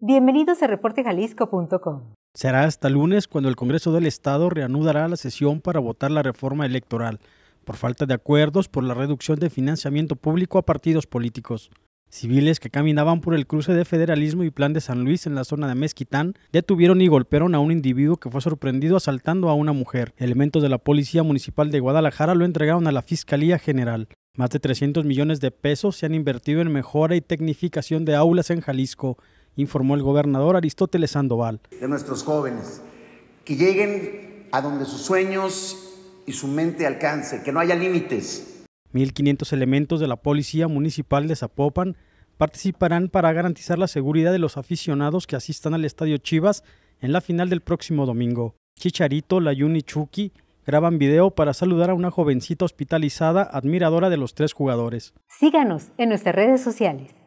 Bienvenidos a reportejalisco.com. Será hasta lunes cuando el Congreso del Estado reanudará la sesión para votar la reforma electoral, por falta de acuerdos por la reducción de financiamiento público a partidos políticos. Civiles que caminaban por el cruce de federalismo y plan de San Luis en la zona de Mezquitán detuvieron y golpearon a un individuo que fue sorprendido asaltando a una mujer. Elementos de la Policía Municipal de Guadalajara lo entregaron a la Fiscalía General. Más de 300 millones de pesos se han invertido en mejora y tecnificación de aulas en Jalisco informó el gobernador Aristóteles Sandoval. De nuestros jóvenes, que lleguen a donde sus sueños y su mente alcance, que no haya límites. 1.500 elementos de la Policía Municipal de Zapopan participarán para garantizar la seguridad de los aficionados que asistan al Estadio Chivas en la final del próximo domingo. Chicharito, La y Chucky graban video para saludar a una jovencita hospitalizada admiradora de los tres jugadores. Síganos en nuestras redes sociales.